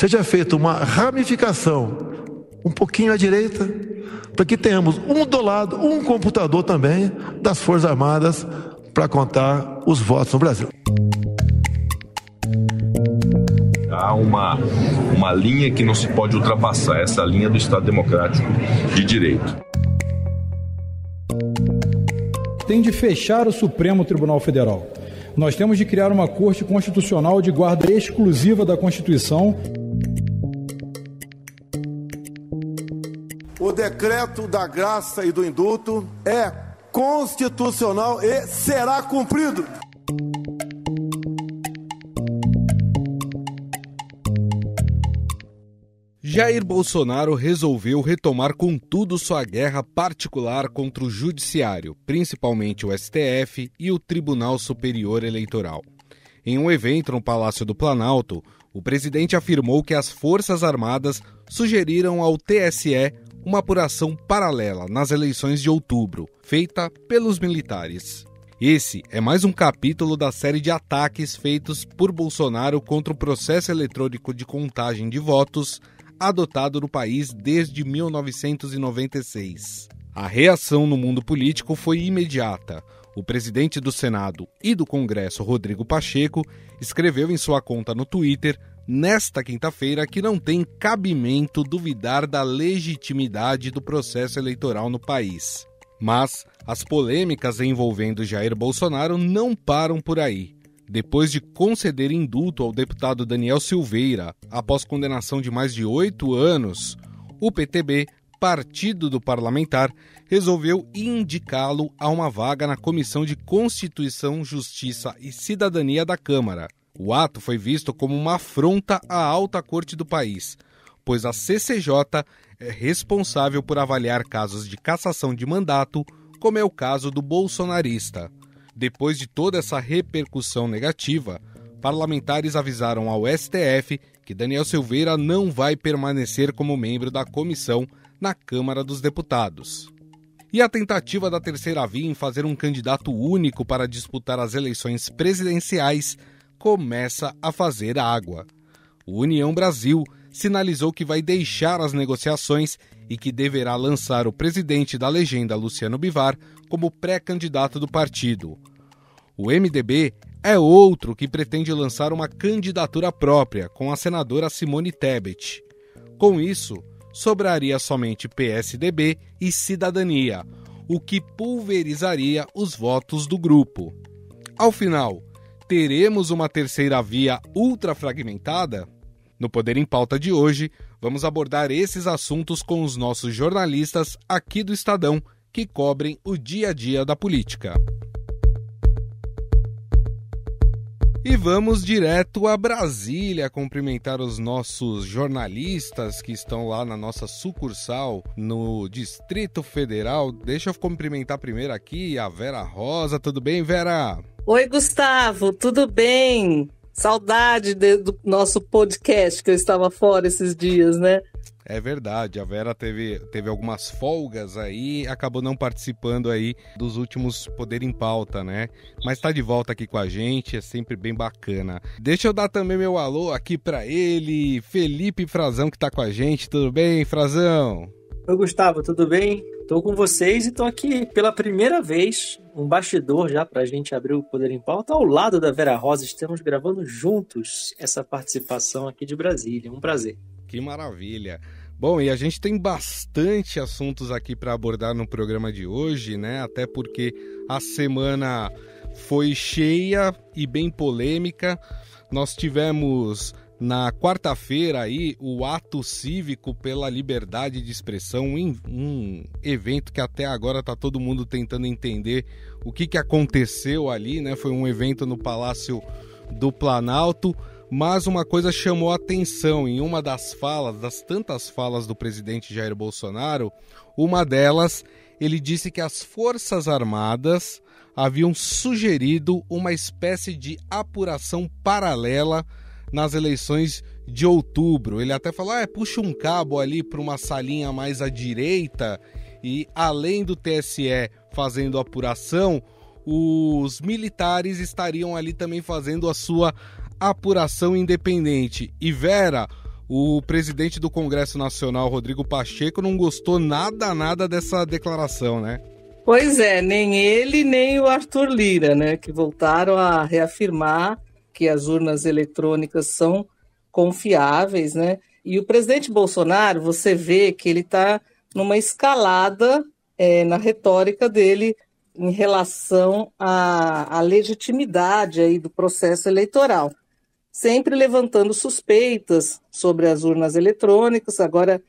seja feita uma ramificação um pouquinho à direita, para que tenhamos um do lado, um computador também das Forças Armadas para contar os votos no Brasil. Há uma, uma linha que não se pode ultrapassar, essa linha do Estado Democrático de Direito tem de fechar o Supremo Tribunal Federal. Nós temos de criar uma Corte Constitucional de guarda exclusiva da Constituição o decreto da graça e do indulto é constitucional e será cumprido. Jair Bolsonaro resolveu retomar com tudo sua guerra particular contra o Judiciário, principalmente o STF e o Tribunal Superior Eleitoral. Em um evento no Palácio do Planalto, o presidente afirmou que as Forças Armadas sugeriram ao TSE uma apuração paralela nas eleições de outubro, feita pelos militares. Esse é mais um capítulo da série de ataques feitos por Bolsonaro contra o processo eletrônico de contagem de votos adotado no país desde 1996. A reação no mundo político foi imediata. O presidente do Senado e do Congresso, Rodrigo Pacheco, escreveu em sua conta no Twitter nesta quinta-feira que não tem cabimento duvidar da legitimidade do processo eleitoral no país. Mas as polêmicas envolvendo Jair Bolsonaro não param por aí. Depois de conceder indulto ao deputado Daniel Silveira, após condenação de mais de oito anos, o PTB, partido do parlamentar, resolveu indicá-lo a uma vaga na Comissão de Constituição, Justiça e Cidadania da Câmara o ato foi visto como uma afronta à alta corte do país, pois a CCJ é responsável por avaliar casos de cassação de mandato, como é o caso do bolsonarista. Depois de toda essa repercussão negativa, parlamentares avisaram ao STF que Daniel Silveira não vai permanecer como membro da comissão na Câmara dos Deputados. E a tentativa da terceira via em fazer um candidato único para disputar as eleições presidenciais começa a fazer água. O União Brasil sinalizou que vai deixar as negociações e que deverá lançar o presidente da legenda, Luciano Bivar, como pré-candidato do partido. O MDB é outro que pretende lançar uma candidatura própria com a senadora Simone Tebet. Com isso, sobraria somente PSDB e Cidadania, o que pulverizaria os votos do grupo. Ao final, teremos uma terceira via ultrafragmentada? No Poder em Pauta de hoje, vamos abordar esses assuntos com os nossos jornalistas aqui do Estadão, que cobrem o dia a dia da política. E vamos direto a Brasília cumprimentar os nossos jornalistas que estão lá na nossa sucursal no Distrito Federal. Deixa eu cumprimentar primeiro aqui a Vera Rosa. Tudo bem, Vera? Oi, Gustavo, tudo bem? Saudade de, do nosso podcast que eu estava fora esses dias, né? É verdade, a Vera teve, teve algumas folgas aí, acabou não participando aí dos últimos Poder em Pauta, né? Mas está de volta aqui com a gente, é sempre bem bacana. Deixa eu dar também meu alô aqui para ele, Felipe Frazão que está com a gente, tudo bem, Frazão? Oi, Gustavo, tudo bem? Estou com vocês e estou aqui pela primeira vez, um bastidor já para a gente abrir o Poder em Pauta, ao lado da Vera Rosa, estamos gravando juntos essa participação aqui de Brasília, um prazer. Que maravilha! Bom, e a gente tem bastante assuntos aqui para abordar no programa de hoje, né? Até porque a semana foi cheia e bem polêmica. Nós tivemos na quarta-feira, aí, o ato cívico pela liberdade de expressão, um evento que até agora está todo mundo tentando entender o que, que aconteceu ali, né? Foi um evento no Palácio do Planalto, mas uma coisa chamou atenção em uma das falas, das tantas falas do presidente Jair Bolsonaro, uma delas, ele disse que as Forças Armadas haviam sugerido uma espécie de apuração paralela nas eleições de outubro. Ele até falou ah, puxa um cabo ali para uma salinha mais à direita. E além do TSE fazendo apuração, os militares estariam ali também fazendo a sua apuração independente. E Vera, o presidente do Congresso Nacional, Rodrigo Pacheco, não gostou nada, nada dessa declaração, né? Pois é, nem ele, nem o Arthur Lira, né, que voltaram a reafirmar que as urnas eletrônicas são confiáveis, né? E o presidente Bolsonaro, você vê que ele está numa escalada é, na retórica dele em relação à, à legitimidade aí do processo eleitoral, sempre levantando suspeitas sobre as urnas eletrônicas. Agora,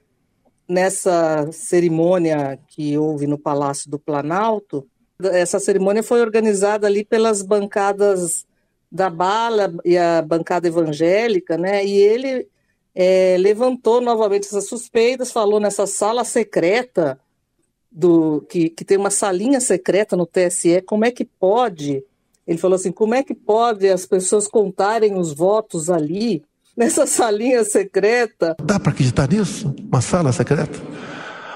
nessa cerimônia que houve no Palácio do Planalto, essa cerimônia foi organizada ali pelas bancadas da Bala e a bancada evangélica, né? E ele é, levantou novamente essas suspeitas, falou nessa sala secreta do que, que tem uma salinha secreta no TSE, como é que pode? Ele falou assim, como é que pode as pessoas contarem os votos ali nessa salinha secreta? Dá para acreditar nisso? Uma sala secreta?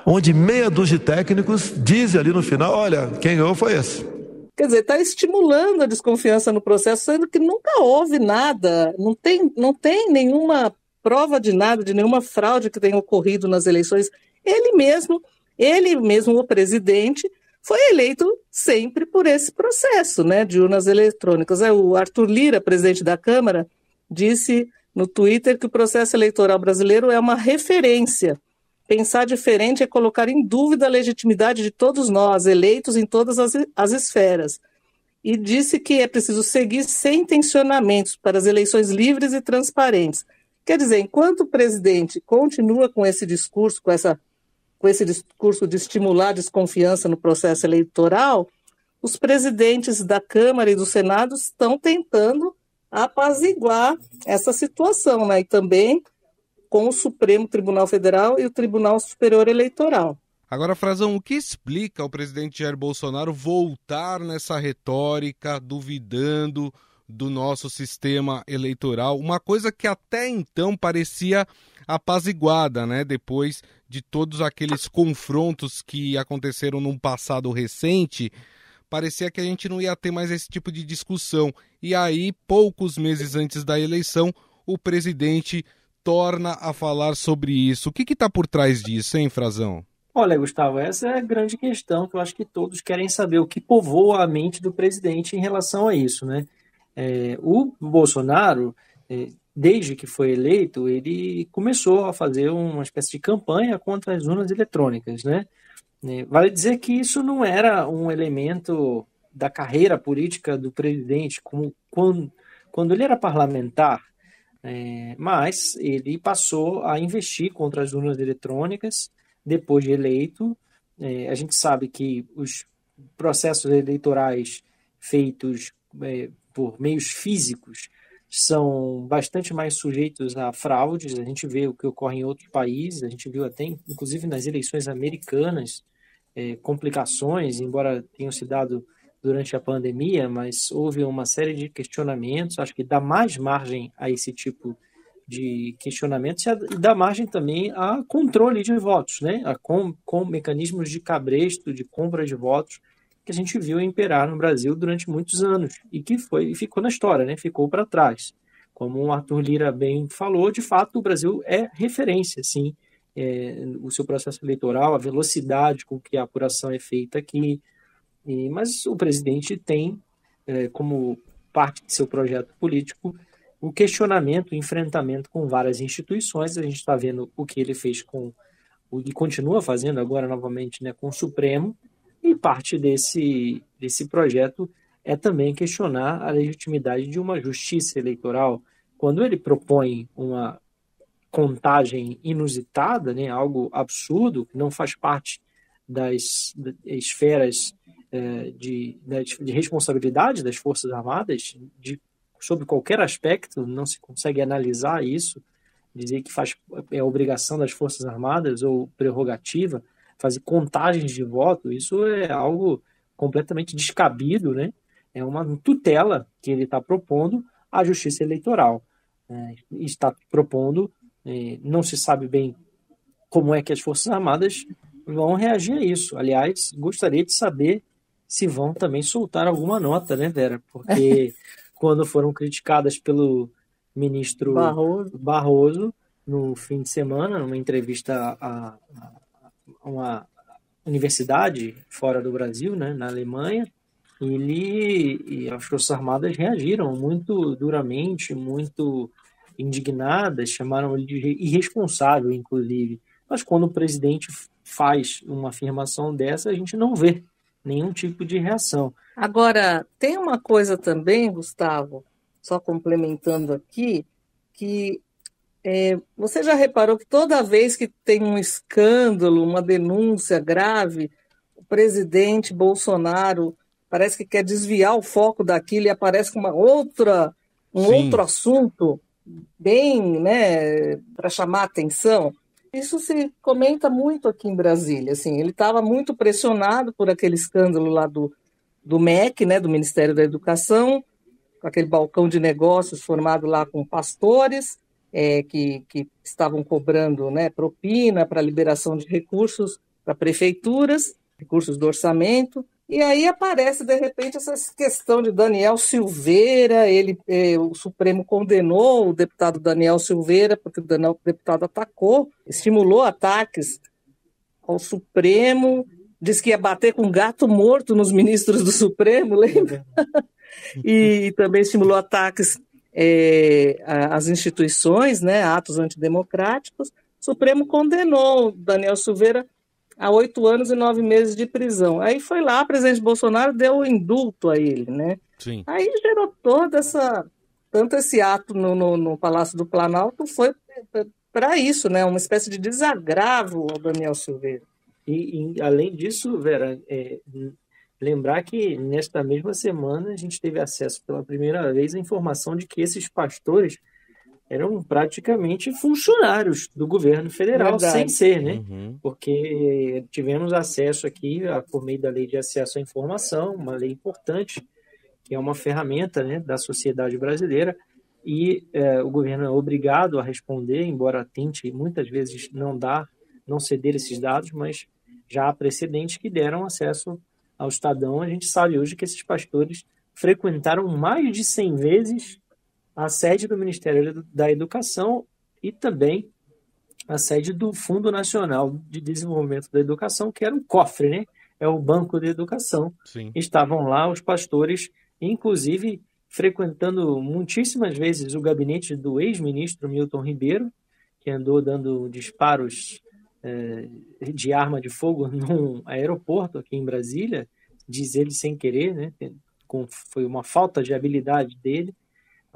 Onde meia dúzia de técnicos dizem ali no final, olha, quem ganhou foi esse. Quer dizer, está estimulando a desconfiança no processo, sendo que nunca houve nada, não tem, não tem nenhuma prova de nada, de nenhuma fraude que tenha ocorrido nas eleições. Ele mesmo, ele mesmo, o presidente, foi eleito sempre por esse processo né, de urnas eletrônicas. É, o Arthur Lira, presidente da Câmara, disse no Twitter que o processo eleitoral brasileiro é uma referência Pensar diferente é colocar em dúvida a legitimidade de todos nós, eleitos em todas as, as esferas. E disse que é preciso seguir sem tensionamentos para as eleições livres e transparentes. Quer dizer, enquanto o presidente continua com esse discurso, com, essa, com esse discurso de estimular desconfiança no processo eleitoral, os presidentes da Câmara e do Senado estão tentando apaziguar essa situação, né? E também com o Supremo Tribunal Federal e o Tribunal Superior Eleitoral. Agora, Frazão, o que explica o presidente Jair Bolsonaro voltar nessa retórica, duvidando do nosso sistema eleitoral? Uma coisa que até então parecia apaziguada, né? Depois de todos aqueles confrontos que aconteceram num passado recente, parecia que a gente não ia ter mais esse tipo de discussão. E aí, poucos meses antes da eleição, o presidente torna a falar sobre isso. O que está por trás disso, hein, Frazão? Olha, Gustavo, essa é a grande questão que eu acho que todos querem saber, o que povoa a mente do presidente em relação a isso, né? É, o Bolsonaro, é, desde que foi eleito, ele começou a fazer uma espécie de campanha contra as urnas eletrônicas, né? É, vale dizer que isso não era um elemento da carreira política do presidente, como quando, quando ele era parlamentar, é, mas ele passou a investir contra as urnas eletrônicas depois de eleito. É, a gente sabe que os processos eleitorais feitos é, por meios físicos são bastante mais sujeitos a fraudes. A gente vê o que ocorre em outros países, a gente viu até, inclusive, nas eleições americanas, é, complicações, embora tenham se dado durante a pandemia, mas houve uma série de questionamentos. Acho que dá mais margem a esse tipo de questionamentos e dá margem também a controle de votos, né? A com, com mecanismos de cabresto, de compra de votos que a gente viu imperar no Brasil durante muitos anos e que foi e ficou na história, né? Ficou para trás. Como o Arthur Lira bem falou, de fato o Brasil é referência, sim. É, o seu processo eleitoral, a velocidade com que a apuração é feita aqui, e, mas o presidente tem é, como parte de seu projeto político o questionamento, o enfrentamento com várias instituições. A gente está vendo o que ele fez com o que continua fazendo agora novamente né, com o Supremo, e parte desse, desse projeto é também questionar a legitimidade de uma justiça eleitoral. Quando ele propõe uma contagem inusitada, né, algo absurdo, que não faz parte das esferas é, de, né, de responsabilidade das Forças Armadas, de, sobre qualquer aspecto, não se consegue analisar isso, dizer que faz, é obrigação das Forças Armadas ou prerrogativa, fazer contagens de voto, isso é algo completamente descabido, né? É uma tutela que ele está propondo à Justiça Eleitoral. É, está propondo, é, não se sabe bem como é que as Forças Armadas vão reagir a isso. Aliás, gostaria de saber se vão também soltar alguma nota, né, Vera? Porque quando foram criticadas pelo ministro Barroso. Barroso, no fim de semana, numa entrevista a, a uma universidade fora do Brasil, né, na Alemanha, ele e as Forças Armadas reagiram muito duramente, muito indignadas, chamaram ele de irresponsável, inclusive. Mas quando o presidente faz uma afirmação dessa, a gente não vê nenhum tipo de reação. Agora, tem uma coisa também, Gustavo, só complementando aqui, que é, você já reparou que toda vez que tem um escândalo, uma denúncia grave, o presidente Bolsonaro parece que quer desviar o foco daquilo e aparece com uma outra, um Sim. outro assunto bem, né, para chamar atenção. Isso se comenta muito aqui em Brasília. Assim, ele estava muito pressionado por aquele escândalo lá do, do MEC, né, do Ministério da Educação, com aquele balcão de negócios formado lá com pastores é, que, que estavam cobrando né, propina para liberação de recursos para prefeituras, recursos do orçamento. E aí aparece, de repente, essa questão de Daniel Silveira, ele, eh, o Supremo condenou o deputado Daniel Silveira, porque o, deputado atacou, estimulou ataques ao Supremo, disse que ia bater com gato morto nos ministros do Supremo, é lembra? e, e também estimulou ataques eh, às instituições, né, atos antidemocráticos. O Supremo condenou Daniel Silveira a oito anos e nove meses de prisão. Aí foi lá, o presidente Bolsonaro deu o indulto a ele, né? Sim. Aí gerou toda essa. Tanto esse ato no, no, no Palácio do Planalto foi para isso, né? Uma espécie de desagravo ao Daniel Silveira. E, e além disso, Vera, é, lembrar que nesta mesma semana a gente teve acesso pela primeira vez à informação de que esses pastores eram praticamente funcionários do governo federal, Verdade. sem ser, né? Uhum. Porque tivemos acesso aqui, a, por meio da lei de acesso à informação, uma lei importante, que é uma ferramenta né, da sociedade brasileira, e é, o governo é obrigado a responder, embora tente muitas vezes não dar, não ceder esses dados, mas já há precedentes que deram acesso ao Estadão. A gente sabe hoje que esses pastores frequentaram mais de 100 vezes a sede do Ministério da Educação e também a sede do Fundo Nacional de Desenvolvimento da Educação, que era o cofre, né? É o Banco de Educação. Sim. Estavam lá os pastores, inclusive frequentando muitíssimas vezes o gabinete do ex-ministro Milton Ribeiro, que andou dando disparos eh, de arma de fogo num aeroporto aqui em Brasília, diz ele sem querer, né? Com, foi uma falta de habilidade dele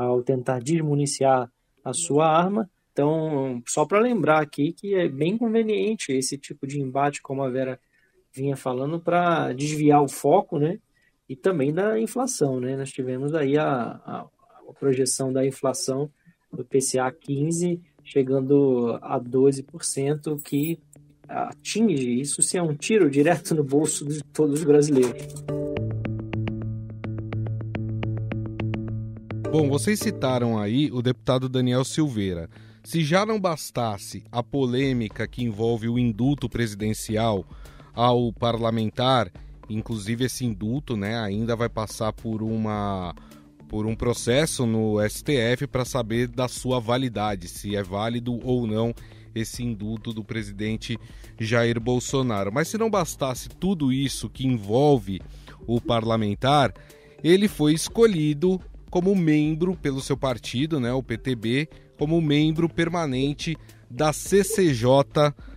ao tentar desmuniciar a sua arma. Então, só para lembrar aqui que é bem conveniente esse tipo de embate, como a Vera vinha falando, para desviar o foco, né? E também da inflação, né? Nós tivemos aí a, a, a projeção da inflação do PCA 15 chegando a 12%, que atinge, isso se é um tiro direto no bolso de todos os brasileiros. Bom, vocês citaram aí o deputado Daniel Silveira. Se já não bastasse a polêmica que envolve o indulto presidencial ao parlamentar, inclusive esse indulto, né, ainda vai passar por uma por um processo no STF para saber da sua validade, se é válido ou não esse indulto do presidente Jair Bolsonaro. Mas se não bastasse tudo isso que envolve o parlamentar, ele foi escolhido como membro pelo seu partido, né, o PTB, como membro permanente da CCJ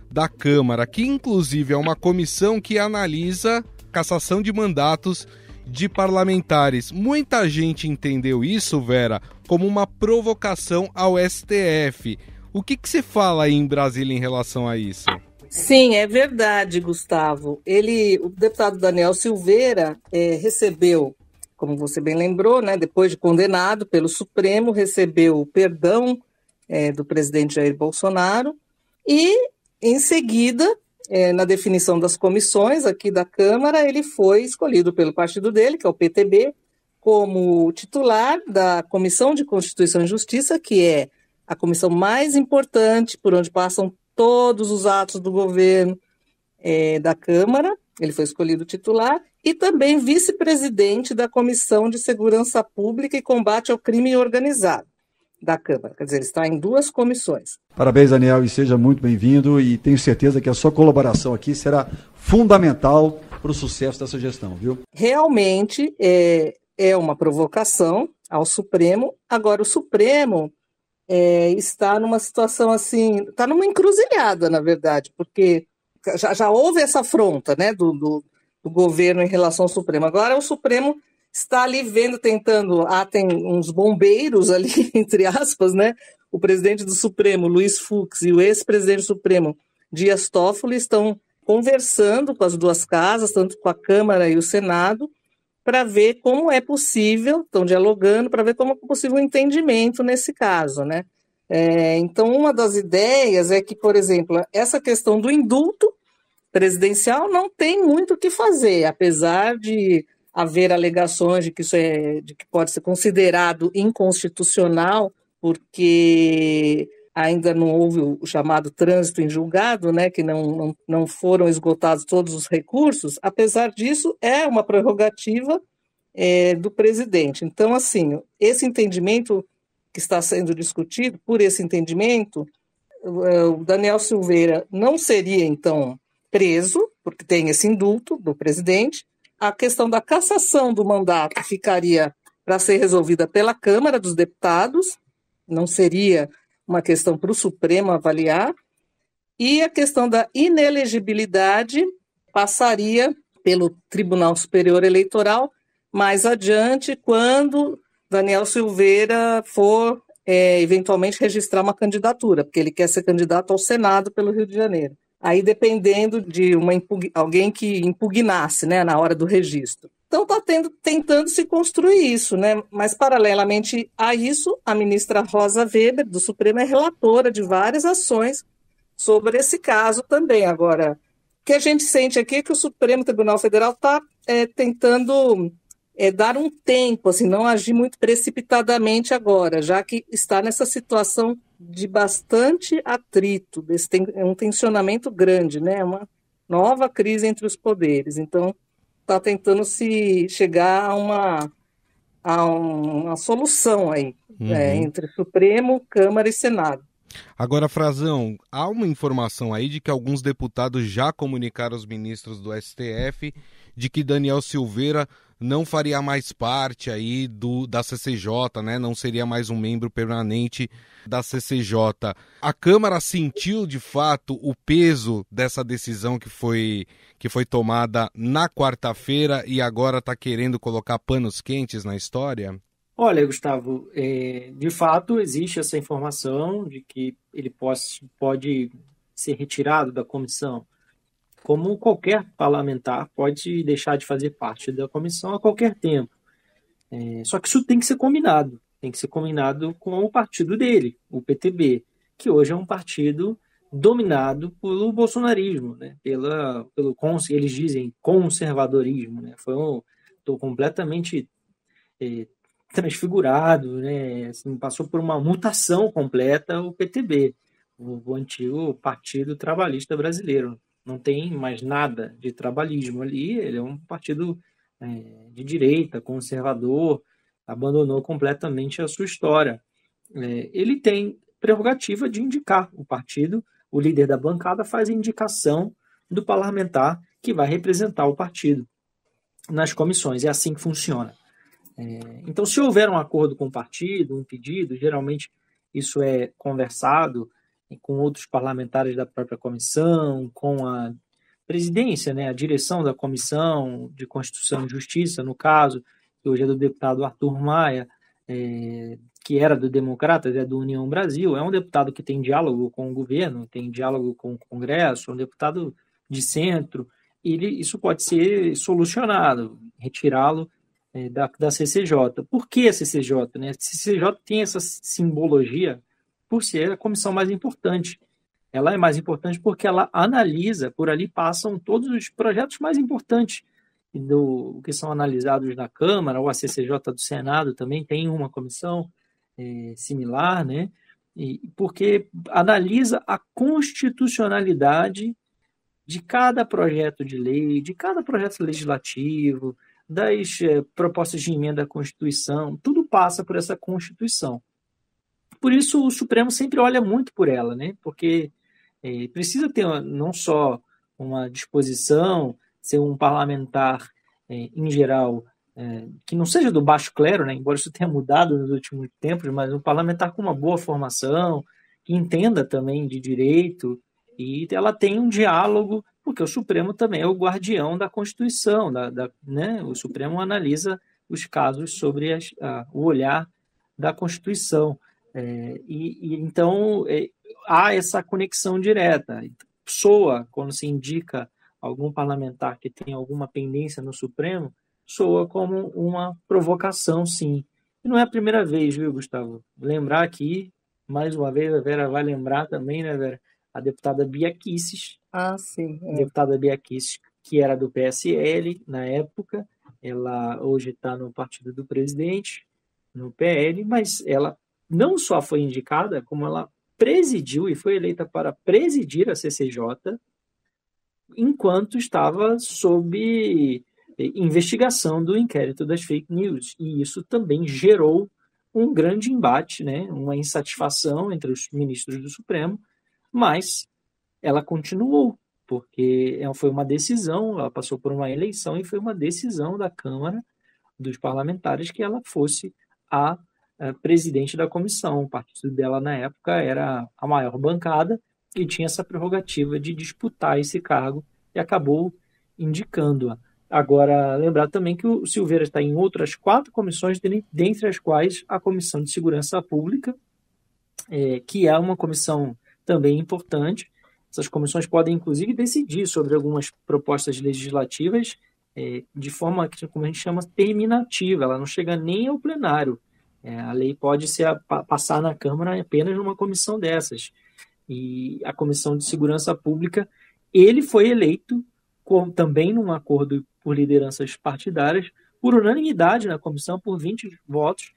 da Câmara, que inclusive é uma comissão que analisa cassação de mandatos de parlamentares. Muita gente entendeu isso, Vera, como uma provocação ao STF. O que, que se fala aí em Brasília em relação a isso? Sim, é verdade, Gustavo. Ele, o deputado Daniel Silveira, é, recebeu como você bem lembrou, né, depois de condenado pelo Supremo, recebeu o perdão é, do presidente Jair Bolsonaro e, em seguida, é, na definição das comissões aqui da Câmara, ele foi escolhido pelo partido dele, que é o PTB, como titular da Comissão de Constituição e Justiça, que é a comissão mais importante, por onde passam todos os atos do governo é, da Câmara. Ele foi escolhido titular e também vice-presidente da Comissão de Segurança Pública e Combate ao Crime Organizado da Câmara. Quer dizer, ele está em duas comissões. Parabéns, Daniel, e seja muito bem-vindo. E tenho certeza que a sua colaboração aqui será fundamental para o sucesso dessa gestão, viu? Realmente é, é uma provocação ao Supremo. Agora, o Supremo é, está numa situação assim, está numa encruzilhada, na verdade, porque já, já houve essa afronta né, do, do do governo em relação ao Supremo. Agora o Supremo está ali vendo, tentando, ah, tem uns bombeiros ali, entre aspas, né? O presidente do Supremo, Luiz Fux, e o ex-presidente do Supremo, Dias Toffoli, estão conversando com as duas casas, tanto com a Câmara e o Senado, para ver como é possível, estão dialogando, para ver como é possível um entendimento nesse caso, né? É, então, uma das ideias é que, por exemplo, essa questão do indulto presidencial não tem muito o que fazer, apesar de haver alegações de que isso é de que pode ser considerado inconstitucional, porque ainda não houve o chamado trânsito em julgado, né, que não, não, não foram esgotados todos os recursos, apesar disso, é uma prerrogativa é, do presidente. Então, assim, esse entendimento que está sendo discutido, por esse entendimento, o é, Daniel Silveira não seria, então, preso, porque tem esse indulto do presidente. A questão da cassação do mandato ficaria para ser resolvida pela Câmara dos Deputados, não seria uma questão para o Supremo avaliar. E a questão da inelegibilidade passaria pelo Tribunal Superior Eleitoral mais adiante, quando Daniel Silveira for é, eventualmente registrar uma candidatura, porque ele quer ser candidato ao Senado pelo Rio de Janeiro aí dependendo de uma alguém que impugnasse né, na hora do registro. Então está tentando se construir isso, né? mas paralelamente a isso, a ministra Rosa Weber, do Supremo, é relatora de várias ações sobre esse caso também. Agora, o que a gente sente aqui é que o Supremo Tribunal Federal está é, tentando é, dar um tempo, assim, não agir muito precipitadamente agora, já que está nessa situação de bastante atrito, desse é um tensionamento grande, né? É uma nova crise entre os poderes. Então, está tentando se chegar a uma, a um, uma solução aí uhum. né? entre Supremo, Câmara e Senado. Agora, Frazão, há uma informação aí de que alguns deputados já comunicaram aos ministros do STF de que Daniel Silveira não faria mais parte aí do, da CCJ, né? Não seria mais um membro permanente da CCJ. A Câmara sentiu de fato o peso dessa decisão que foi que foi tomada na quarta-feira e agora está querendo colocar panos quentes na história? Olha, Gustavo, é, de fato existe essa informação de que ele pode, pode ser retirado da comissão como qualquer parlamentar pode deixar de fazer parte da comissão a qualquer tempo. É, só que isso tem que ser combinado, tem que ser combinado com o partido dele, o PTB, que hoje é um partido dominado pelo bolsonarismo, né? Pela, pelo eles dizem conservadorismo, né? Foi um, tô completamente é, transfigurado, né? Assim, passou por uma mutação completa o PTB, o, o antigo Partido Trabalhista Brasileiro não tem mais nada de trabalhismo ali, ele é um partido é, de direita, conservador, abandonou completamente a sua história. É, ele tem prerrogativa de indicar o partido, o líder da bancada faz a indicação do parlamentar que vai representar o partido nas comissões, é assim que funciona. É, então, se houver um acordo com o partido, um pedido, geralmente isso é conversado com outros parlamentares da própria comissão, com a presidência, né, a direção da Comissão de Constituição e Justiça, no caso, que hoje é do deputado Arthur Maia, é, que era do Democratas, é do União Brasil, é um deputado que tem diálogo com o governo, tem diálogo com o Congresso, é um deputado de centro, ele, isso pode ser solucionado, retirá-lo é, da, da CCJ. Por que a CCJ? Né? A CCJ tem essa simbologia por ser é a comissão mais importante. Ela é mais importante porque ela analisa, por ali passam todos os projetos mais importantes do que são analisados na Câmara, ou a CCJ do Senado também tem uma comissão é, similar, né? E, porque analisa a constitucionalidade de cada projeto de lei, de cada projeto legislativo, das é, propostas de emenda à Constituição, tudo passa por essa Constituição por isso o Supremo sempre olha muito por ela, né? Porque é, precisa ter não só uma disposição, ser um parlamentar é, em geral é, que não seja do baixo clero, né, embora isso tenha mudado nos últimos tempos, mas um parlamentar com uma boa formação, que entenda também de direito, e ela tem um diálogo, porque o Supremo também é o guardião da Constituição, da, da né, o Supremo analisa os casos sobre as, a, o olhar da Constituição. É, e, e, então é, há essa conexão direta. Soa, quando se indica algum parlamentar que tem alguma pendência no Supremo, soa como uma provocação, sim. E não é a primeira vez, viu, Gustavo? Lembrar aqui, mais uma vez, a Vera vai lembrar também, né, Vera? A deputada Bia Kicis. Ah, sim. É. Deputada Bia Kicis, que era do PSL na época, ela hoje está no partido do presidente, no PL, mas ela não só foi indicada, como ela presidiu e foi eleita para presidir a CCJ enquanto estava sob eh, investigação do inquérito das fake news. E isso também gerou um grande embate, né? uma insatisfação entre os ministros do Supremo, mas ela continuou, porque é foi uma decisão, ela passou por uma eleição e foi uma decisão da Câmara dos parlamentares que ela fosse a eh, presidente da comissão. O partido dela, na época, era a maior bancada e tinha essa prerrogativa de disputar esse cargo e acabou indicando-a. Agora, lembrar também que o Silveira está em outras quatro comissões, dentre as quais a Comissão de Segurança Pública, é, que é uma comissão também importante. Essas comissões podem, inclusive, decidir sobre algumas propostas legislativas é, de forma, como a gente chama, terminativa. Ela não chega nem ao plenário. É, a lei pode se passar na Câmara apenas numa comissão dessas. E a Comissão de Segurança Pública, ele foi eleito com, também num acordo por lideranças partidárias, por unanimidade na comissão, por 20 votos,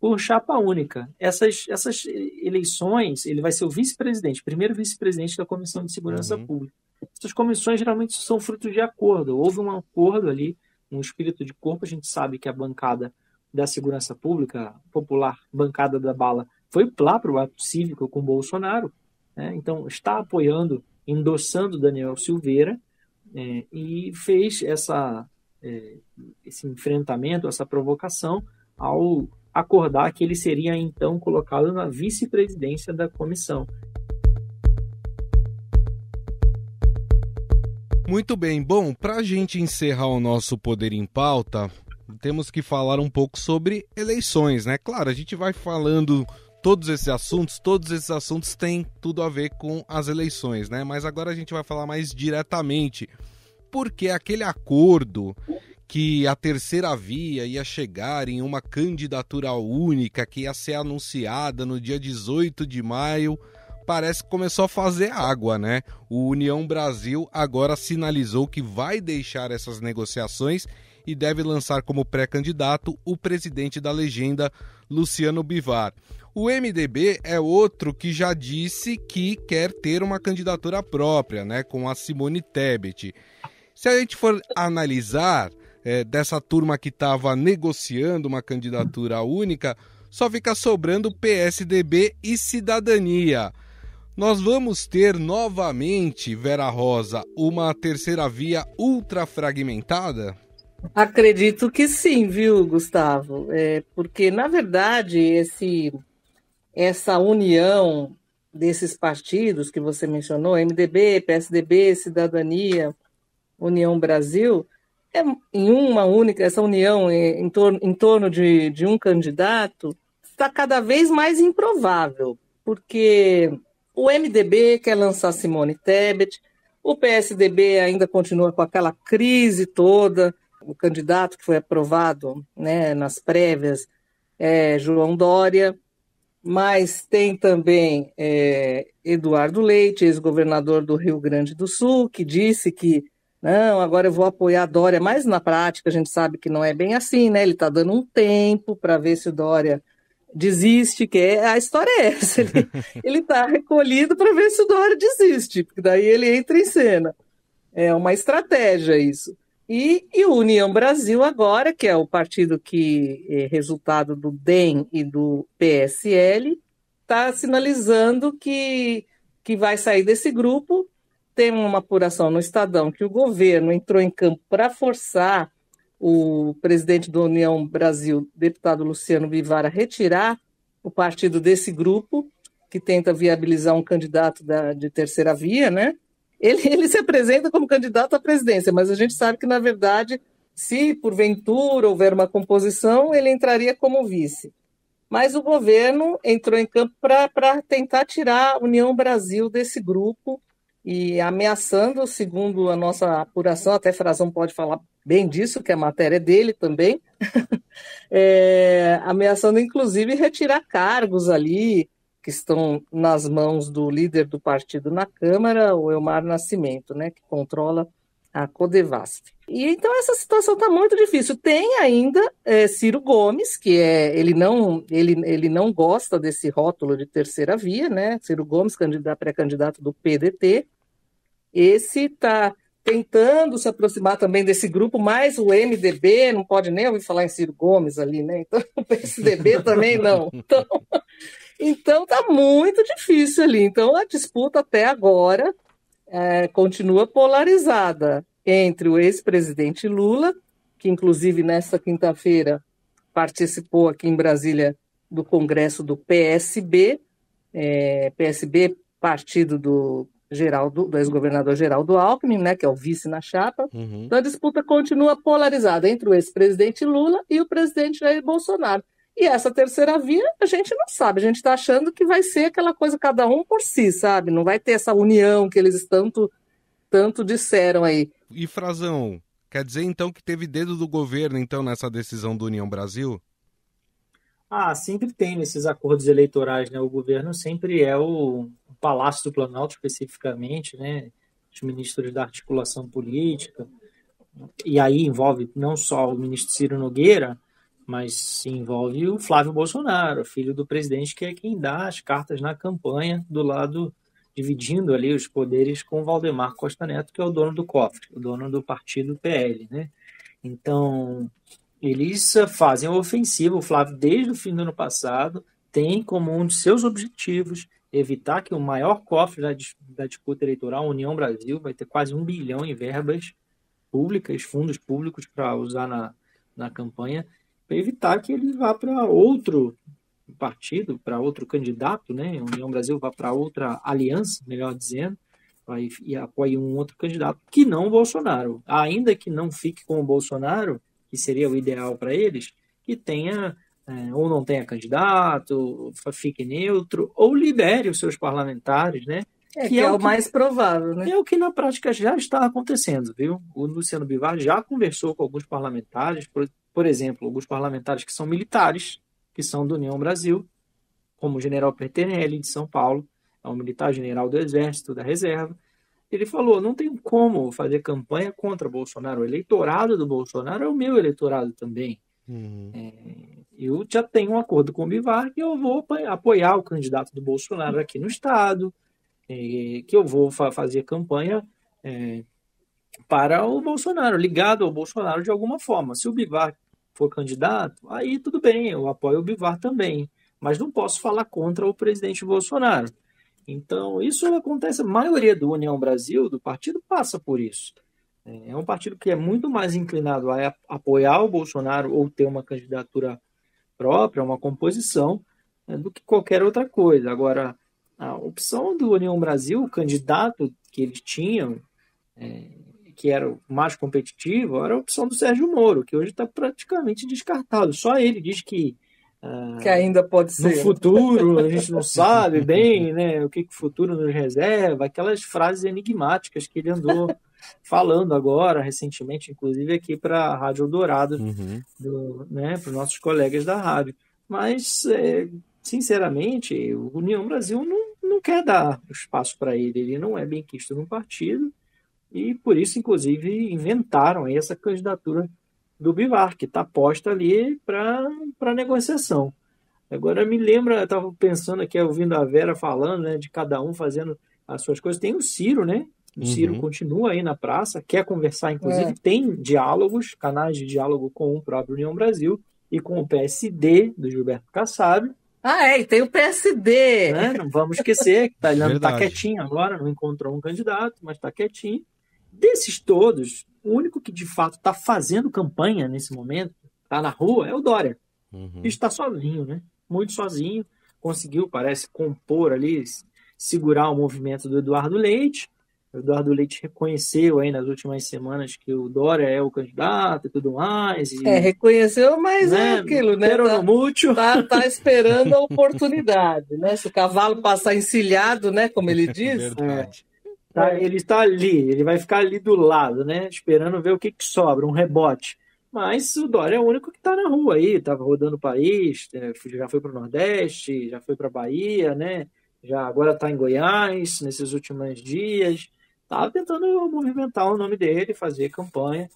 por chapa única. Essas, essas eleições, ele vai ser o vice-presidente, primeiro vice-presidente da Comissão de Segurança uhum. Pública. Essas comissões geralmente são frutos de acordo. Houve um acordo ali, um espírito de corpo, a gente sabe que a bancada da segurança pública popular, bancada da bala, foi lá para o ato cívico com Bolsonaro. Né? Então, está apoiando, endossando Daniel Silveira é, e fez essa, é, esse enfrentamento, essa provocação ao acordar que ele seria então colocado na vice-presidência da comissão. Muito bem, bom, para a gente encerrar o nosso Poder em Pauta, temos que falar um pouco sobre eleições, né? Claro, a gente vai falando todos esses assuntos, todos esses assuntos têm tudo a ver com as eleições, né? Mas agora a gente vai falar mais diretamente, porque aquele acordo que a terceira via ia chegar em uma candidatura única que ia ser anunciada no dia 18 de maio, parece que começou a fazer água, né? O União Brasil agora sinalizou que vai deixar essas negociações e deve lançar como pré-candidato o presidente da legenda, Luciano Bivar. O MDB é outro que já disse que quer ter uma candidatura própria, né, com a Simone Tebet. Se a gente for analisar é, dessa turma que estava negociando uma candidatura única, só fica sobrando PSDB e Cidadania. Nós vamos ter novamente, Vera Rosa, uma terceira via ultra fragmentada? Acredito que sim, viu, Gustavo? É, porque, na verdade, esse, essa união desses partidos que você mencionou, MDB, PSDB, Cidadania, União Brasil, é, em uma única, essa união em, em torno, em torno de, de um candidato, está cada vez mais improvável, porque o MDB quer lançar Simone Tebet, o PSDB ainda continua com aquela crise toda o candidato que foi aprovado né, nas prévias é João Dória, mas tem também é, Eduardo Leite, ex-governador do Rio Grande do Sul, que disse que não, agora eu vou apoiar a Dória, mas na prática a gente sabe que não é bem assim, né? Ele está dando um tempo para ver se o Dória desiste, que é, a história é essa. Ele está recolhido para ver se o Dória desiste, porque daí ele entra em cena. É uma estratégia isso. E, e o União Brasil agora, que é o partido que é resultado do DEM e do PSL, está sinalizando que, que vai sair desse grupo. Tem uma apuração no Estadão que o governo entrou em campo para forçar o presidente do União Brasil, deputado Luciano Vivara, a retirar o partido desse grupo que tenta viabilizar um candidato da, de terceira via, né? Ele, ele se apresenta como candidato à presidência, mas a gente sabe que, na verdade, se porventura houver uma composição, ele entraria como vice. Mas o governo entrou em campo para tentar tirar a União Brasil desse grupo e ameaçando, segundo a nossa apuração, até Frazão pode falar bem disso, que a matéria é dele também, é, ameaçando inclusive retirar cargos ali, que estão nas mãos do líder do partido na Câmara, o Elmar Nascimento, né, que controla a Codevasf. E então essa situação está muito difícil. Tem ainda é, Ciro Gomes, que é ele não ele, ele não gosta desse rótulo de terceira via, né? Ciro Gomes, candidato pré-candidato do PDT, esse está tentando se aproximar também desse grupo, mais o MDB, não pode nem ouvir falar em Ciro Gomes ali, né? Então o PSDB também não. Então então tá muito difícil ali. Então a disputa até agora é, continua polarizada entre o ex-presidente Lula, que inclusive nesta quinta-feira participou aqui em Brasília do congresso do PSB, é, PSB, partido do Geraldo, do ex-governador Geraldo Alckmin, né, que é o vice na chapa. Uhum. Então a disputa continua polarizada entre o ex-presidente Lula e o presidente Jair Bolsonaro. E essa terceira via, a gente não sabe, a gente está achando que vai ser aquela coisa cada um por si, sabe? Não vai ter essa união que eles tanto, tanto disseram aí. E Frazão, quer dizer então que teve dedo do governo então nessa decisão do União Brasil? Ah, sempre tem nesses acordos eleitorais, né? O governo sempre é o, o Palácio do Planalto especificamente, né? Os ministros da articulação política. E aí envolve não só o ministro Ciro Nogueira, mas envolve o Flávio Bolsonaro, filho do presidente, que é quem dá as cartas na campanha do lado, dividindo ali os poderes com Valdemar Costa Neto, que é o dono do cofre, o dono do partido PL, né? Então, eles fazem ofensiva, o Flávio, desde o fim do ano passado, tem como um de seus objetivos evitar que o maior cofre da, da disputa eleitoral, a União Brasil, vai ter quase um bilhão em verbas públicas, fundos públicos para usar na, na campanha, para evitar que ele vá para outro partido, para outro candidato, né? A União Brasil vá para outra aliança, melhor dizendo, vai, e apoie um outro candidato que não o Bolsonaro. Ainda que não fique com o Bolsonaro, que seria o ideal para eles, que tenha é, ou não tenha candidato, fique neutro, ou libere os seus parlamentares, né? É, que, que é, é o que, mais provável, né? É o que na prática já está acontecendo, viu? O Luciano Bivar já conversou com alguns parlamentares, por exemplo, alguns parlamentares que são militares, que são do União Brasil, como o general Peternelli, de São Paulo, é um militar general do Exército, da Reserva. Ele falou: não tem como fazer campanha contra Bolsonaro. O eleitorado do Bolsonaro é o meu eleitorado também. Uhum. É, eu já tenho um acordo com o Bivar que eu vou apoiar o candidato do Bolsonaro aqui no Estado, é, que eu vou fa fazer campanha é, para o Bolsonaro, ligado ao Bolsonaro de alguma forma. Se o Bivar for candidato, aí tudo bem, eu apoio o Bivar também. Mas não posso falar contra o presidente Bolsonaro. Então, isso acontece, a maioria do União Brasil, do partido, passa por isso. É, é um partido que é muito mais inclinado a apoiar o Bolsonaro ou ter uma candidatura própria, uma composição, é, do que qualquer outra coisa. Agora, a opção do União Brasil, o candidato que eles tinham, é, que era mais competitivo era a opção do Sérgio Moro, que hoje está praticamente descartado. Só ele diz que. Ah, que ainda pode ser. No futuro, a gente não sabe bem né, o que, que o futuro nos reserva, aquelas frases enigmáticas que ele andou falando agora, recentemente, inclusive aqui para a Rádio Dourado, uhum. do, né, para os nossos colegas da rádio. Mas, é, sinceramente, o União Brasil não, não quer dar espaço para ele, ele não é bem quisto no partido. E por isso, inclusive, inventaram essa candidatura do Bivar, que está posta ali para negociação. Agora me lembra, eu estava pensando aqui, ouvindo a Vera falando, né, de cada um fazendo as suas coisas. Tem o Ciro, né? O uhum. Ciro continua aí na praça, quer conversar, inclusive, é. tem diálogos, canais de diálogo com o próprio União Brasil e com o PSD do Gilberto Kassab. Ah, é, e tem o PSD. Né? Não vamos esquecer que está tá, tá quietinho agora, não encontrou um candidato, mas está quietinho. Desses todos, o único que de fato está fazendo campanha nesse momento, está na rua, é o Dória. Uhum. está sozinho, né? Muito sozinho. Conseguiu, parece, compor ali, segurar o movimento do Eduardo Leite. O Eduardo Leite reconheceu aí nas últimas semanas que o Dória é o candidato e tudo mais. E, é, reconheceu, mas é né, é aquilo, né? Está tá, tá esperando a oportunidade, né? Se o cavalo passar encilhado, né? Como ele diz. É Tá? É. Ele está ali, ele vai ficar ali do lado, né? Esperando ver o que, que sobra, um rebote. Mas o Dória é o único que está na rua aí, estava rodando o país, é, já foi para o Nordeste, já foi para a Bahia, né? Já agora está em Goiás nesses últimos dias. Estava tentando movimentar o nome dele, fazer campanha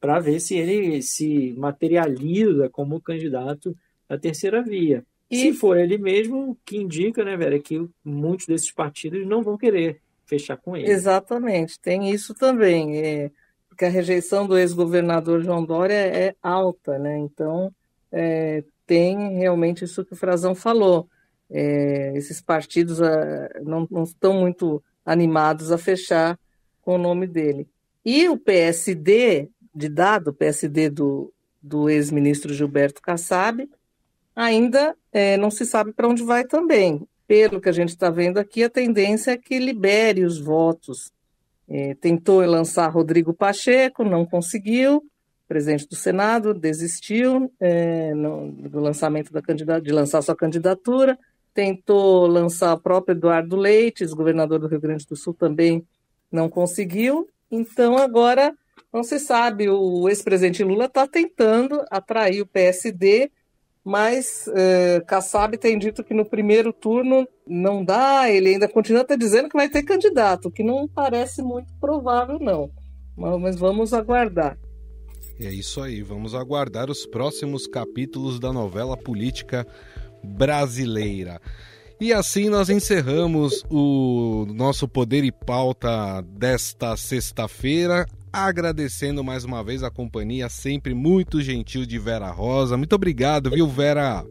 para ver se ele se materializa como candidato à terceira via. E... Se for ele mesmo, o que indica, né, Vera, é que muitos desses partidos não vão querer fechar com ele. Exatamente, tem isso também, é, porque a rejeição do ex-governador João Dória é alta, né? Então é, tem realmente isso que o Frazão falou. É, esses partidos a, ah, não, não estão muito animados a fechar com o nome dele. E o PSD, de dado, o PSD do, do ex-ministro Gilberto Kassab, ainda é, não se sabe para onde vai também pelo que a gente está vendo aqui, a tendência é que libere os votos. É, tentou lançar Rodrigo Pacheco, não conseguiu, presidente do Senado desistiu é, no, do lançamento da candidata, de lançar sua candidatura, tentou lançar o próprio Eduardo Leite, governador do Rio Grande do Sul também não conseguiu, então agora não se sabe, o ex-presidente Lula está tentando atrair o PSD mas eh, Kassab tem dito que no primeiro turno não dá, ele ainda continua até dizendo que vai ter candidato, o que não parece muito provável, não. Mas, mas vamos aguardar. É isso aí, vamos aguardar os próximos capítulos da novela política brasileira. E assim nós encerramos o nosso Poder e Pauta desta sexta-feira agradecendo mais uma vez a companhia sempre muito gentil de Vera Rosa. Muito obrigado, viu, Vera?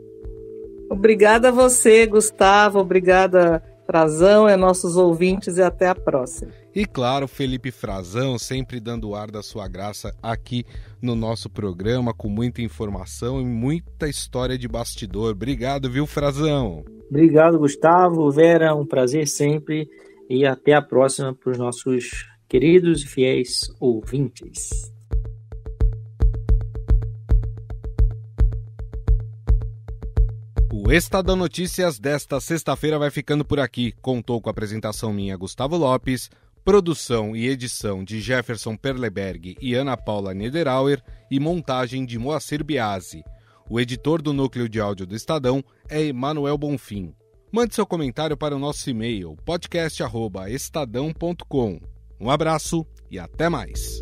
Obrigada a você, Gustavo. Obrigada, Frazão, é nossos ouvintes e até a próxima. E claro, Felipe Frazão, sempre dando ar da sua graça aqui no nosso programa, com muita informação e muita história de bastidor. Obrigado, viu, Frazão? Obrigado, Gustavo. Vera, um prazer sempre. E até a próxima para os nossos queridos e fiéis ouvintes. O Estadão Notícias desta sexta-feira vai ficando por aqui. Contou com a apresentação minha, Gustavo Lopes, produção e edição de Jefferson Perleberg e Ana Paula Niederauer e montagem de Moacir Biasi. O editor do núcleo de áudio do Estadão é Emanuel Bonfim. Mande seu comentário para o nosso e-mail podcast@estadão.com. Um abraço e até mais.